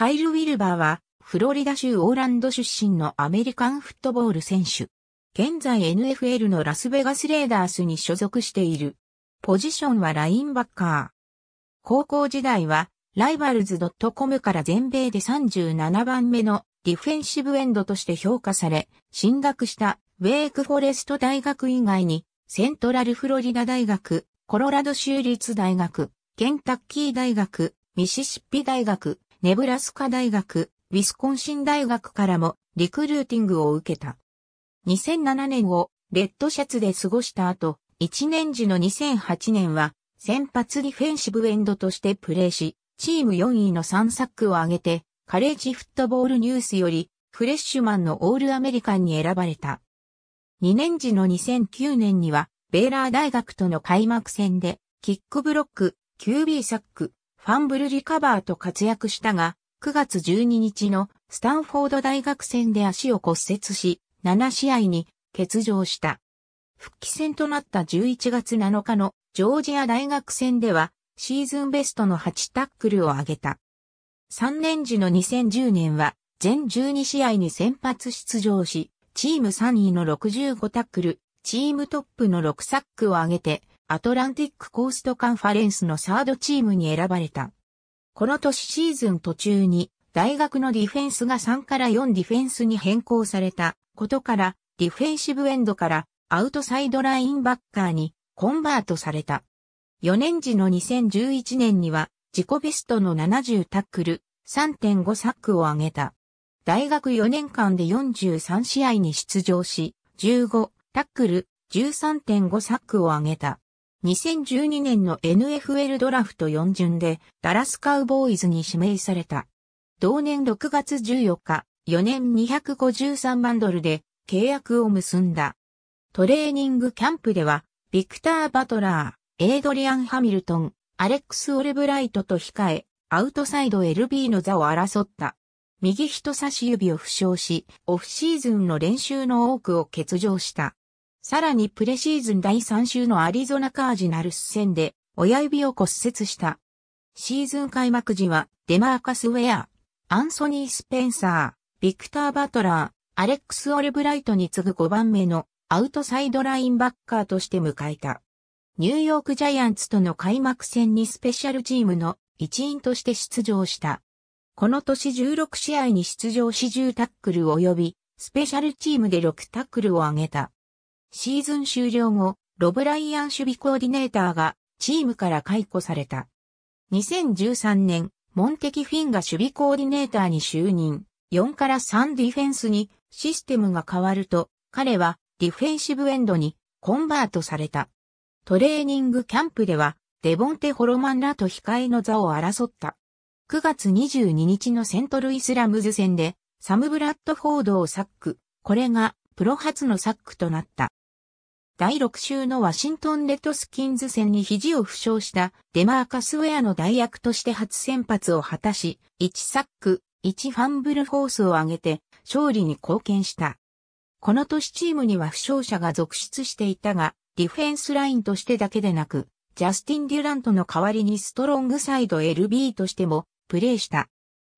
カイル・ウィルバーは、フロリダ州オーランド出身のアメリカンフットボール選手。現在 NFL のラスベガスレーダースに所属している。ポジションはラインバッカー。高校時代は、ライバルズ .com から全米で37番目のディフェンシブエンドとして評価され、進学したウェイクフォレスト大学以外に、セントラルフロリダ大学、コロラド州立大学、ケンタッキー大学、ミシシッピ大学、ネブラスカ大学、ウィスコンシン大学からもリクルーティングを受けた。2007年をレッドシャツで過ごした後、1年時の2008年は先発ディフェンシブエンドとしてプレーし、チーム4位の3サックを挙げて、カレッジフットボールニュースよりフレッシュマンのオールアメリカンに選ばれた。2年時の2009年には、ベーラー大学との開幕戦で、キックブロック、QB サック、ファンブルリカバーと活躍したが、9月12日のスタンフォード大学戦で足を骨折し、7試合に欠場した。復帰戦となった11月7日のジョージア大学戦では、シーズンベストの8タックルを挙げた。3年時の2010年は、全12試合に先発出場し、チーム3位の65タックル、チームトップの6サックを挙げて、アトランティックコーストカンファレンスのサードチームに選ばれた。この年シーズン途中に大学のディフェンスが3から4ディフェンスに変更されたことから、ディフェンシブエンドからアウトサイドラインバッカーにコンバートされた。4年時の2011年には自己ベストの70タックル、3.5サックを上げた。大学4年間で43試合に出場し、15タックル、13.5サックを上げた。2012年の NFL ドラフト4巡でダラスカウボーイズに指名された。同年6月14日、4年253万ドルで契約を結んだ。トレーニングキャンプでは、ビクター・バトラー、エイドリアン・ハミルトン、アレックス・オレブライトと控え、アウトサイド LB の座を争った。右人差し指を負傷し、オフシーズンの練習の多くを欠場した。さらにプレシーズン第3週のアリゾナカージナルス戦で親指を骨折した。シーズン開幕時はデマーカス・ウェア、アンソニー・スペンサー、ビクター・バトラー、アレックス・オルブライトに次ぐ5番目のアウトサイドラインバッカーとして迎えた。ニューヨークジャイアンツとの開幕戦にスペシャルチームの一員として出場した。この年16試合に出場し10タックル及び、スペシャルチームで6タックルを挙げた。シーズン終了後、ロブライアン守備コーディネーターがチームから解雇された。2013年、モンテキフィンが守備コーディネーターに就任。4から3ディフェンスにシステムが変わると、彼はディフェンシブエンドにコンバートされた。トレーニングキャンプでは、デボンテ・ホロマンらと控えの座を争った。9月22日のセントルイスラムズ戦で、サム・ブラッドフォードをサック。これが、プロ初のサックとなった。第6週のワシントンレッドスキンズ戦に肘を負傷したデマーカスウェアの代役として初先発を果たし、1サック、1ファンブルフォースを挙げて勝利に貢献した。この年チームには負傷者が続出していたが、ディフェンスラインとしてだけでなく、ジャスティン・デュラントの代わりにストロングサイド LB としてもプレーした。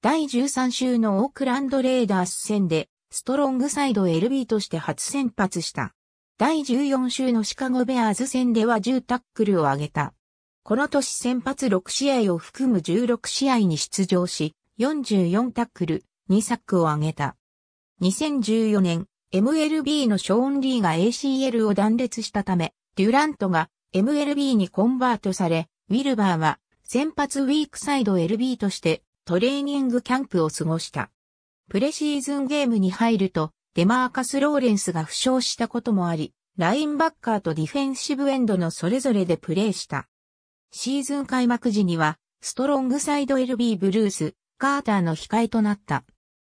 第13週のオークランドレーダース戦でストロングサイド LB として初先発した。第14週のシカゴベアーズ戦では10タックルを挙げた。この年先発6試合を含む16試合に出場し、44タックル、2サックを挙げた。2014年、MLB のショーン・リーが ACL を断裂したため、デュラントが MLB にコンバートされ、ウィルバーは先発ウィークサイド LB としてトレーニングキャンプを過ごした。プレシーズンゲームに入ると、デマーカス・ローレンスが負傷したこともあり、ラインバッカーとディフェンシブエンドのそれぞれでプレーした。シーズン開幕時には、ストロングサイド LB ブルース、カーターの控えとなった。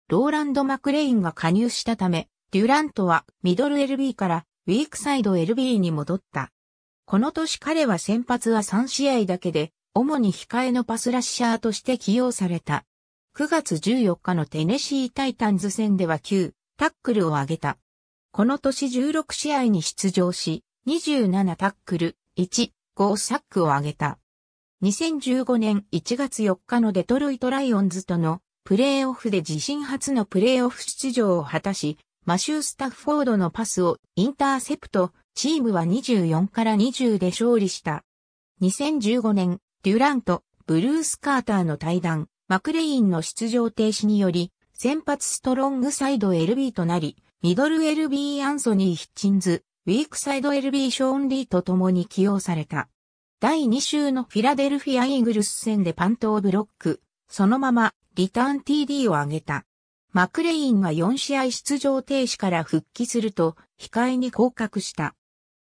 ローランド・マクレインが加入したため、デュラントはミドル LB からウィークサイド LB に戻った。この年彼は先発は3試合だけで、主に控えのパスラッシャーとして起用された。9月14日のテネシータイタンズ戦では9、タックルを挙げた。この年16試合に出場し、27タックル、1、5サックを挙げた。2015年1月4日のデトロイトライオンズとのプレーオフで自身初のプレーオフ出場を果たし、マシュー・スタッフォードのパスをインターセプト、チームは24から20で勝利した。2015年、デュラント、ブルース・カーターの対談、マクレインの出場停止により、先発ストロングサイド LB となり、ミドル LB アンソニー・ヒッチンズ、ウィークサイド LB ショーン・リーと共に起用された。第2週のフィラデルフィア・イーグルス戦でパントをブロック、そのままリターン TD を上げた。マクレインが4試合出場停止から復帰すると、控えに降格した。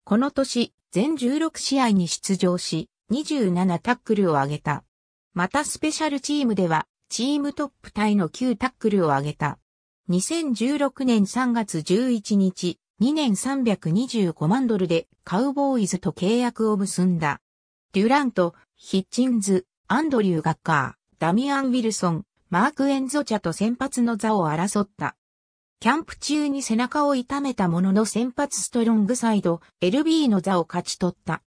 この年、全16試合に出場し、27タックルを上げた。またスペシャルチームでは、チームトップタイの9タックルを挙げた。2016年3月11日、2年325万ドルでカウボーイズと契約を結んだ。デュラント、ヒッチンズ、アンドリュー・ガッカー、ダミアン・ウィルソン、マーク・エンゾチャと先発の座を争った。キャンプ中に背中を痛めたものの先発ストロングサイド、LB の座を勝ち取った。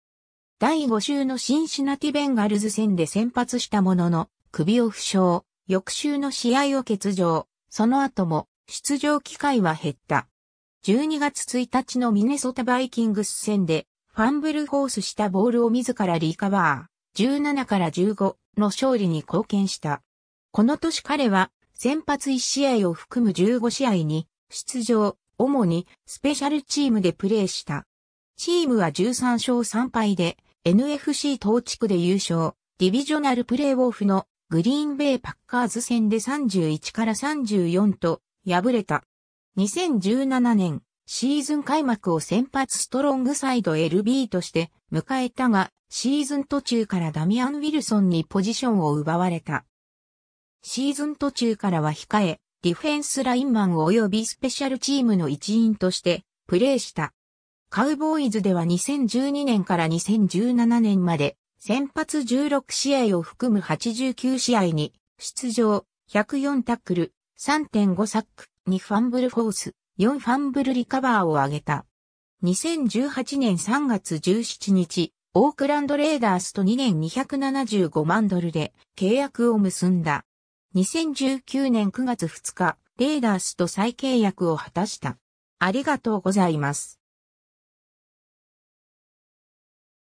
第5週のシンシナティベンガルズ戦で先発したものの、首を負傷。翌週の試合を欠場、その後も出場機会は減った。12月1日のミネソタバイキングス戦でファンブルホースしたボールを自らリカバー、17から15の勝利に貢献した。この年彼は先発1試合を含む15試合に出場、主にスペシャルチームでプレーした。チームは13勝3敗で NFC 東地区で優勝、ディビジョナルプレイオフのグリーンベイパッカーズ戦で31から34と敗れた。2017年、シーズン開幕を先発ストロングサイド LB として迎えたが、シーズン途中からダミアン・ウィルソンにポジションを奪われた。シーズン途中からは控え、ディフェンスラインマン及びスペシャルチームの一員としてプレーした。カウボーイズでは2012年から2017年まで先発16試合を含む89試合に出場、104タックル、3.5サック、2ファンブルフォース、4ファンブルリカバーを挙げた。2018年3月17日、オークランドレーダースと2年275万ドルで契約を結んだ。2019年9月2日、レーダースと再契約を果たした。ありがとうございます。